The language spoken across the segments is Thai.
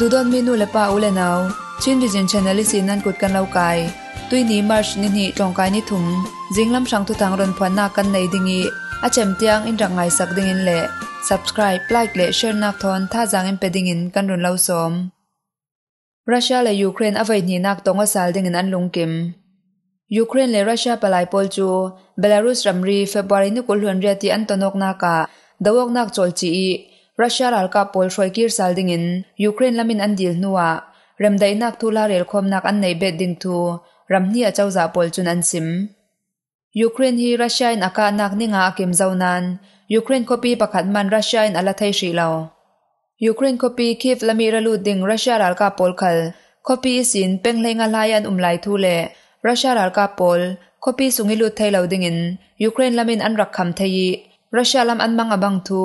ดูดอนเมนูและป้าอุเลนเอาชินวิจินชนเนลิซีนันกุดกันเล่ากายตุยนีมาร์ชนินีจองกายนิถุง จิงลำชังทุทางรนพันนากันในดิงีอาเจมเตียงอินรังไงสักดิงินเละ subscribe like เละ share นักทอนท่าจังอินไปดิงินกันรุนเล่าซ้มรัสเซียและยูเครนอวัยนีนักตงอสาลดิงินอันลุงกิมยูเครนและรัสเซียปลายปอลจูเบลารุสรัมรีเฟบรุยนี้กุลหุนเรตีอันตนกนากาดาวกนักจอลจีรัสเซียหลักกับโปลชอยกิร์ซาลดิงินยูเครนละมินอันดีลนัวรมได้นักทุลาเรลคมนักอันในเบดดิงทูรำเนียเจ้าจ่าโปลจุนอันซิมยูเครนฮีรัสเซียอนอาการนักนิงอาเกมเจ้านานยูเครนคบีประคัดมันรัสเซียอนอัลไทยสีเลายูเครนคบีคีฟลามีระลูดดิงรัสเซียหลักกับโปลขลคบีสินเป็นเลงอลายันอุ้มไหลทุเล่รัสเซียหลักกับโปลคบีสุงิลูดไทยเลาดิงินยูเครนละมินอันรักคำไทยรัสเซียลามอันมังอับังทู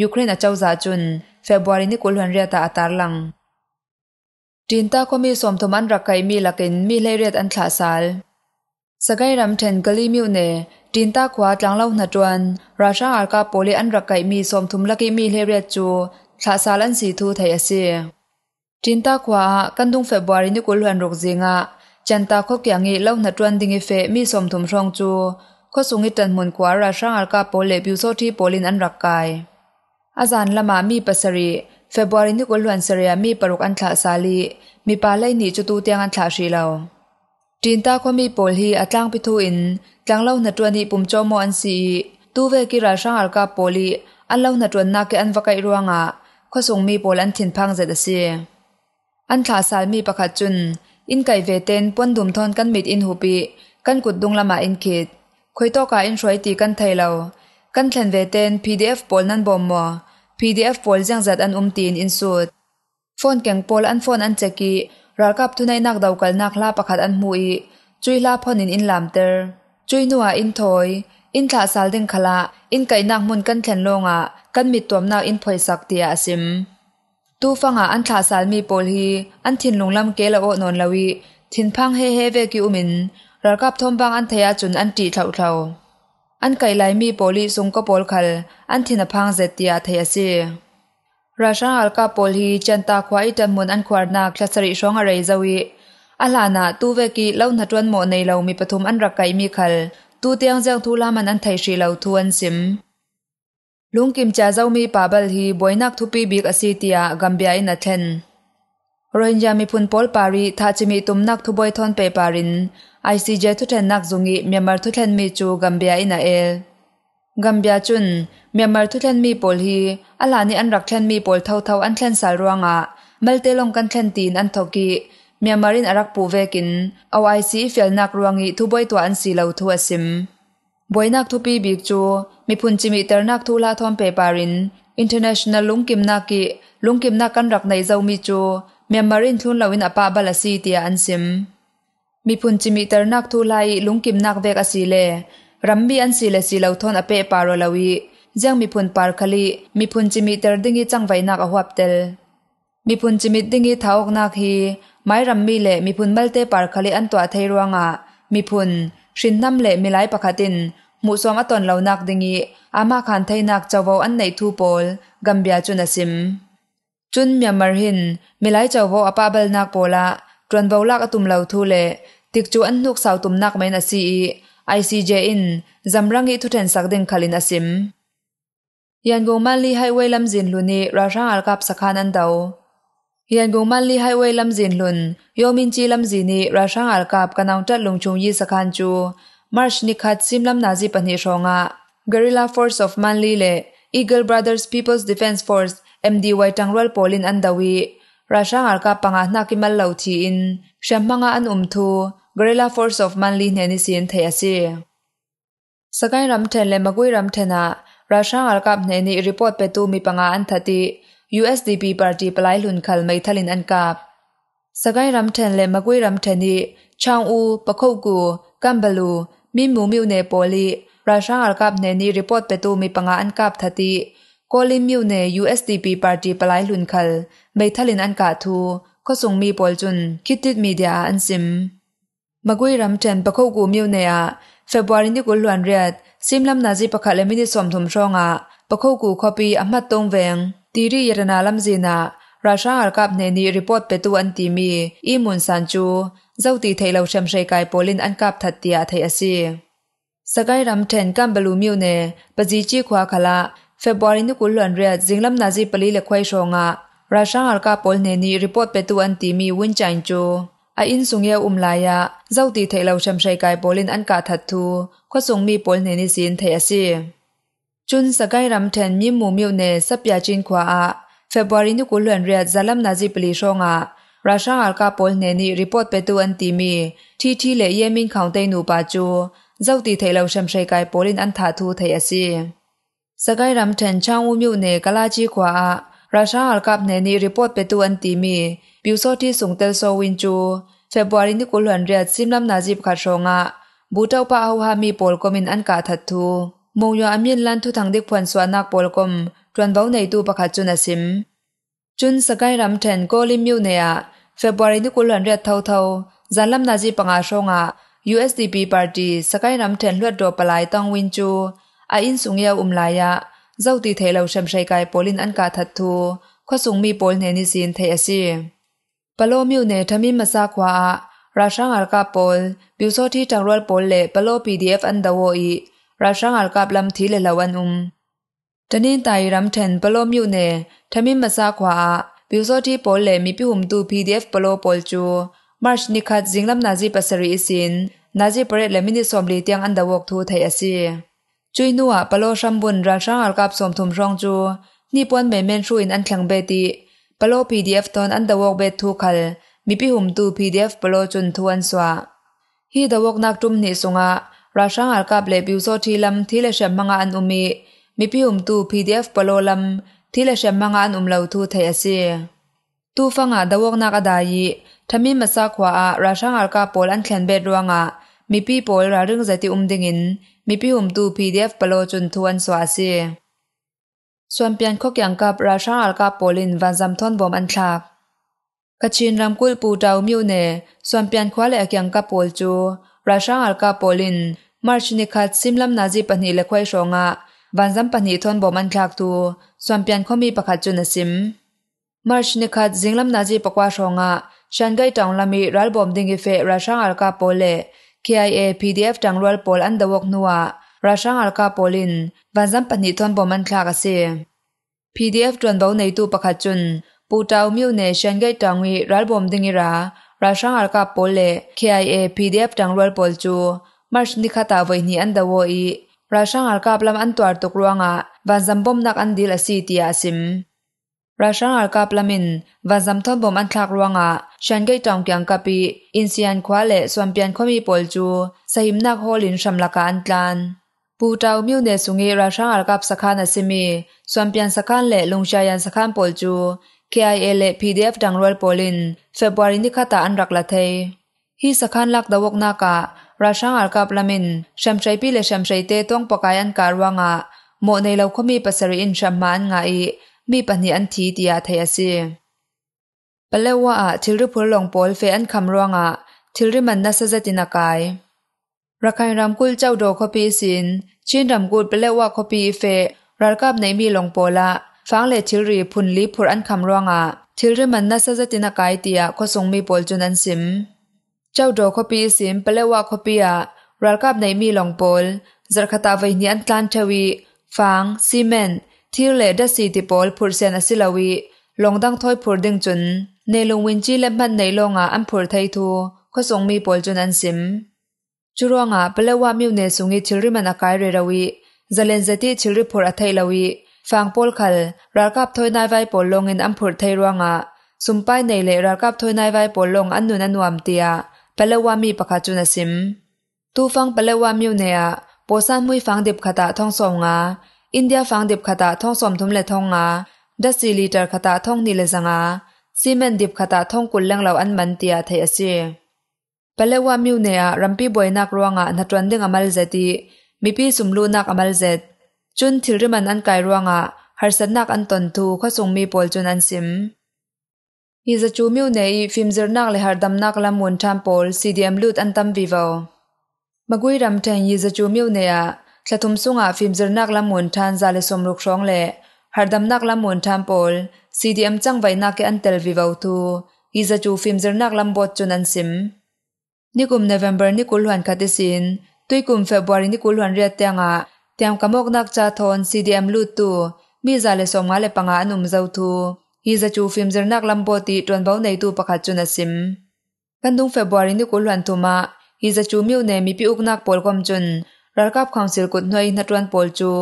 ยูเครนอาเจ้าจ่จุนเฟบรุยนี้กุลหันเรียตาอัตาลัง จินตาค็มีสมทมันรักไกมีลักินมีเลเรียตอันขาสาลสกายรัมเทนกลีมิวเนจินตาควาลังเล่าหนาจวนราชาอาร์กาโปเลอันรักไกมีสมทุมลักิมีเลเรียตจูทขาสาลันสีทูไทยเซีย จินตาควากันดุงเฟบรุยนี้กุลหันรกจิงะจันตาคบแกงอีเล่าหนาจวนดิ้งเฟมีสมทุมช่องจูข้อสูงอิจันมุนควาราชาอาร์กาโปเลีบิวโซที่โปลินอันรักไกอาจารย์ละมามีปัสรีเฟบรุนี่กลวนเสียมีปรุกอันทาสาลีมีปาไลนีจุตูเตียงอันทาชีเราจีนตาคมีโอลฮีอัตลังพิทูอินจังเล่าหนจวนดีปุ่มโจมอันสีตูเวกิราช่างอัลกาโอลีอันเล่าหนจวนนาเกอันวกัยรวงอ่ะข้อส่งมีโอลอันถิ่นพังเจดเสียอันทาสาลมีประคัดจุน อินไกเวเตนป้นดุมทอนกันมิดอินหูปีกันกุดดุงละมาอินคิดคุยโตกาอินช่วยตีกันไทยเรากันเทนเวเตนพีดีเอฟโอลนั่นบอมมอว PDF ปอลจังจัดอันอุ้มตีนอินสุดฟอนแกงพอลอันฟอนอันเจกีรักับทุนในนักดาวกันนักลาประคัดอันมุยจุยลาพอนินอินลามเตอร์จุยนัวอินทอย อินท่าสาลดึงขลาอินไก่นักมุนกันแขนลงอ่ะกันมิดตัวนนาอินพอยสักเตียซิมตูฟังอ่ะอันท่าสาลมีปอลฮี อันทินลงลำเกลโอนนลวีทินพังเฮเฮเวกิอุมินรักับทอมบังอันเทียจุนอันตีเท่าเท่าอันไกลไลมีโปลีสุงก็โปลขลอันทินพังเจตียาเทียซีราชาอัลกาโปลีจันตาควาจันมุนอันควารนาคลาสริช่องอะไรจวีอัลลานาตูเวกีเล่านัดวนโมในเรามีปฐมอันรักไกมีขลตูเตียงเจ้าทูลามันอันไทยสีเราทวนสิม ลุงกิมจ้าเจ้ามีปาบลฮีบวยนักทุปีบิกอสิติยากัมเบียนัทเทนโรฮิงญามีพุนโอลปารีทาจิมีตุมนักทุบวยทอนเปปาริน ICJ thu then nak zungi Myanmar thu then mi chu Gambia in a el Gambia chun Myanmar thu then mi pol hi ala ni an rak then mi pol thau thau an thlen sal ruanga ah, malte long kan thlen tin an thoki Myanmar in arak Ai vekin OIC fel nak ruangi thu boi to an si lo thu asim boinak thu pi bik chu mi phun chi mi ter nak thu la thom pe parin international lungkim na ki lungkim na kan rak nei zo mi chu Myanmar in thun lo in apa balasi tia an sim มีพุนจิมิเตอร์นักทูไลลุงกิมนักเวกอสีเลรัมบีอันสีเลสีเลาทอนอเปปารลาวียังมีพุนปาร์คลีมีพุนจิมิเตอร์ดิ้งจังไวนักอวับเตลมีพุนจิมิดิ้งท้าอกนักฮีไม่รัมบีเลมีพุนเบลเตปาร์คลีอันตัวเทรวงอ่ะมีพุนชินน้ำเลมีไหลปะคตินมุสอมอตอนเลานักดิ้งอามาคันเทยนักเจ้าวอันในทูโปลกัมเบียจุนอสิม จุนเมีมารหินมีไหลเจ้าวอปาเบลนักโปละจวนเบาลักอตุมเลาทูเล tikchu an nuk sau tum nak men asi e, ICJ in zamrangi thu then sak ding khalin asim yan go mali highway lam zin luni rarang al kap sakhan an dau yan go highway lam zin lun yomin chi lam zini rarang al kap kanang tat chung yi sakhan chu march ni khat sim lam nazi pani ronga guerrilla force of manli le eagle brothers people's defense force mdy tangrol polin an ရာရှာငါကပငါနာကိမလလောချီအင်ရှမ်မငါအန်အုံသူဂရီလာဖော့စ်အော့ဖ်မန်လီနေနီစီန်ထေယစီစကိုင်းရမ်ထဲလေမကွေရမ်ထဲနာရာရှာငါကပနေနီရီပေါ့ပေတူမီပငါအန်သတိ USDP ပါတီပလိုက်လွန်ခလမိထလင်အန်ကပ်စကိုင်းရမ်ထဲလေမကွေရမ်ထဲနီချောင်းဦးပခုတ်ကူကမ်ဘလူမိမူမြူနေပိုလီရာရှာငါကပနေနီရီပေါ့ပေတူမီပငါအန်ကပ်သတိကိုလင်မြူနေ USDP ပါတီပလိုက်လွန်ခလဘေထလင်အန်ကာသူခဆုံမီပေါ်ကျွန်းခိတစ်မီဒီယာအန်စင်မကွေရမ်တန်ပခုတ်ကိုမြုံနေရဖေဗူအရီနေ့ကိုလွန်ရက်စင်လမ်နာဇီပခလမီဒီစုံထုံရှောငါပခုတ်ကိုခပီအမတ်တုံးဝင်းတီရီရနာလမ်ဇီနာရုရှားအကပ်နေနီရီပေါ့ပေတူအန်တီမီအီမွန်ဆန်ချူဇောက်တီထေလောက်ရှမ်ရှေကိုင်ပိုလင်အန်ကပ်သတ်တီယာထေအစီစကိုင်ရမ်တန်ကမ်ဘလူမြုံနေပဇီချီခွာခလာ February nu kul Andrea Zinglam nazi pali le khwai shonga Russia halka pol ne ni report pe tu an ti mi win chain chu a in sungya umlaya zauti thailo sham shai kai polin an ka that thu kho sung mi pol ne ni sin thai ase chun sakai ram then mi mu miu ne sapya chin khwa a February nu kul Andrea Zalam nazi pali shonga Russia halka pol ne ni report pe tu an ti mi thi thi le yemin khauntai nu pa chu zauti thailo sham shai kai polin an tha thu thai ase สกายรำเทนช่างอุ้มอยู่ในกะลาจีขวาราชาอัลกับในนีรีพอตเปตัวอันตีมีบิวโซที่สูงเตลโซวินจูเฟบวารินี่กุหลันเรียดซิมลำนาจิบขาดชงะบูเต้าป้าฮูฮามีโปลกมินอันกาทัดทูมงยออามินลันทุทางเด็กพวนสวนักโปลกมจวนเบาในตูประคัดจุนสิมจุนสกายรำเทนโกลิมิวเนียเฟบวารินี่กุหลันเรียดเท่าเท่าจันลำนาจิปังอาชงะ USDP Party สกายรำเทนลวดโดปลายต้องวินจู a in sung ya um la ya zau ti thei lo sham shai kai polin an ka that thu kho sung mi pol ne ni sin thei asi palo miu ne thami ma sa khwa a ra shang ar ka pol biu so thi tang rol pol le palo pdf an dawo i ra shang ar ka lam thi le lawan um tanin tai ram then palo miu ne thami ma sa khwa a biu so thi pol le mi pi hum tu pdf palo pol chu march ni khat jinglam na ji pasari isin na ji pare le mini som li tiang an dawok thu thei asi จุยนัวปลโลชัมบุนราชางอลกับสมทุมรองจูนี่ป้วนเมเมนชูอินอันแข็งเบติปลโลพีดีเอฟตอนอันดาวกเบททูคัลมีพิหุมตูพีดีเอฟปลโลจุนทวนสวะฮีดาวกนักจุมนี่สงะราชางอลกับเลบิวโซทีลัมทีเลเชมมังอันอุมีมีพิหุมตูพีดีเอฟปลโลลัมทีเลเชมมังอันอุมเลวทูเทียเซตูฟังอ่ะดาวกนักอดายีทำมีมาซักว่าราชางอลกับปอลอันแข็งเบทรวงอามีพี่ปอยราเรื่องใจที่อุ้มดิ่งิน มีพี่หุ่มตูพีดีเอฟปลจนทวนสวาสีส่วนเปียนขกยังกับราชาอัลกาโปลินวันจำทอนบอมอันชากกชินรำกุลปูดาวมิวเน่ส่วนเปียนควาเลกียงกับปอลจูราชาอัลกาโปลินมาร์ชนิคัดซิมลำนาจีปนีเลควายชงะวันจำปนีทอนบอมอันชากตูส่วนเปียนขมีประคัดจุนซิม มาร์ชนิคัดซิงลำนาจีปกว่าชงะฉันไกตองลามีรัลบอมดิงกเฟราชาอัลกาโปเล KIA PDF တန်ရွယ်ပေါ်အန်ဒဝက်နွာရာရှန်အလကာပိုလင်ဗန်ဇမ်ပနီထွန်ဘမန်ခလာကစေ PDF တွန်ဘောနေတူပခချွန်းပူတောင်မြို့နယ်ရှန်ဂိတ်တောင်ဝေရလဘုံဒင်းရာရာရှန်အလကာပိုလေ KIA PDF တန်ရွယ်ပေါ်ချူမတ်နိခတာဝိနီအန်ဒဝိရာရှန်အလကာပလမ်အန်တွာတုကရဝငါဗန်ဇမ်ဘုံနက်အန်ဒီလစီတီယာစင်ราชาลกับลามิน ว่าจำทบบมันคลากรวงอ่ะฉันก็จองเกี่ยงกับปี อินเซียนคว้าเลส่วนเปลี่ยนควมมีปลจูใส่หิมนักโฮลินชำลักการกลานปูเต้ามิวเนสุงีราชาลกับสักานาซิมีส่วนเปลี่ยนสักานเลลงชายันสักานปลจู KIA เอเล่ PDF ดังรวลปลิน เฟบรุยนิคตาอันรักละเทยฮีสักานลักดาวกนากะราชาลกับลามินชัมชัยพีเลชัมชัยเตต้องปกายันการวงอ่ะโมในเราค็มีปัสริอินชัมมานไงมีปัญหาอันทีเดียทยศิเปลว่าทิริพลลงปอลเฟอันคำร้องอ่ะทิริมันนัสเจตินากายรักใครรำกุลเจ้าโดคปีสินชินรำกุลเปลว่าคปีเฟรักกับในมีลงปอละฟังเลทิริพุนลิพุอันคำร้องอ่ะทิริมันนัสเจตินากายเตียก็ทรงมีปอลจุนันสิมเจ้าโดคปีสินเปลว่าคปีอ่ะรักกับในมีลงปอลจักตาเวเนียนตันทวีฟังซีเมนทิวเลดสีติปอลพูดเสียนสิลาวีลงดังถอยพูดดึงจุนในลงวินจีเละมันในลงอ่ะอันพูดไทยทูก็ส่งมีปอลจุนอันซิมจุรวงอ่ะเปลว่ามิวเนสุงิชิริมันอากายเรราวีจะเลนจะที่ชิริพูดไทยลาวีฟังปอลขัลรักับถอยนายไวปอลลงอินอันพูดไทยรวงอ่ะสุ่มไปในเลรักับถอยนายไวปอลลงอันนุนันวามเตียเปลว่ามีปากจุนันซิมตูฟังเปลว่ามิวเนียโปซันมุยฟังดิบขตาท่องสอง่ะอินเดียฟังดิบขตาท่องสมทุมเลท่องงาดัซีลีตร์ขตาท่องนิเลสังาซีเมนดิบขตาท่องกุลเลงเหล่าอันมันเตียเทยเซีเปเลว่ามิวเนียรัมปีบอยนักรวงอาหนัดวันดึงอมาลเจตีมีพี่สุมลูนักอมาลเจตจุนทิลริมันอันกายรวงอาฮาร์สนักอันตนทูข้อสงมีปอลจุนอันซิม่งจะจูมิวเนียฟิมเซอร์นักเลฮาร์ดัมนักลำมุนทัมปอลซีดีเอ็มลูดอันตัมวิวาวมากุยรัมเทนยงจะจูมิวเนียทละทุมสุงอาฟิมจรนักละมุนทานซาเลสมลุกชองเล่ฮาร์ดัมนักละมุนทานปอลซีดีเอ็มจังไวนักเกอันเตลวิวาวทูอีจะจูฟิมจรนักลำบดจุนันซิมนี่กุมเนวมเบอร์นี่กุลหันคาติสินตุยกุมเฟบวารีนี่กุลหันเรียเตียงอาเตียมกำมกนักจาทอนซีดีเอ็มลูตูมีซาเลสมงาเลปังอานุมเจ้าทูอีจะจูฟิมจรนักลำบดตีจวนเบาในตูประคาจุนันซิมกันดุงเฟบวารีนี่กุลหันทุมาอีจะจูมิวเนมีพิอุกนักปอลกอมจุนรักับความสิลกุดหน่ยนัดวันปลจู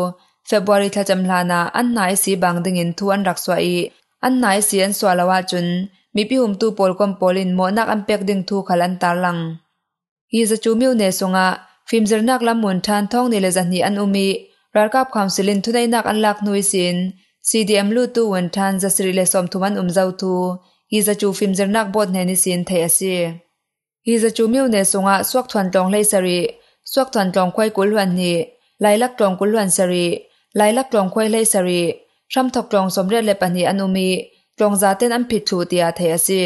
เฟบริทาจำลานาอันไหนสีบางดึงินทวนรักสวยอันไหนสีอันสวาลวาจุนมีพิหุมตูปลกมปลินหมอนักอันเปีกดึงทูขลันตาลังยีจะจูมิวเนสงะฟิมเจอนักละหมุนทานท่องในเลสันีอันอุมิรักับความสิรินทุนในนักอันลักนุยสินซีดีเอ็มลู่ตูวันทานจะสิริเลสอมทุันอุมเจ้าทูยีจะจูฟิมเจอนักบทในนิสินเทียซียีจะจูมิวเนสงะสวกทวนตองเลสรีสวกถอนจองควยกุลวันนี้ไลลักจองกุลวันสรีไลลักจองควยไลสรีรำทกจองสมเร็จเลปันนีอนุมีจองซาเต้นอันผิดถูเตียเทยสี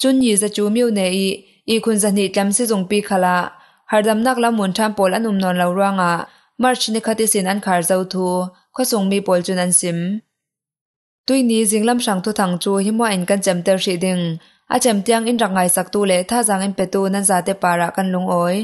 จุนยีจะจูมิวเนอีอีคุณสนิทลำซิจงปีขละหารดำนักละมุนทามปอลอนุมนอนเลาร่างอ่ะมาร์ชนิคติสินอันขารเจ้าทูข้อสรงมีปอลจุนันซิมตุยนี้จิงลำสังทุทังจูหิมว่าอนกันจำเตอร์ชีดึง อาจำเตียงอินรักไงสักตูเลท่าจางอินเปตูนันซาเตปาระกันลงอ้อย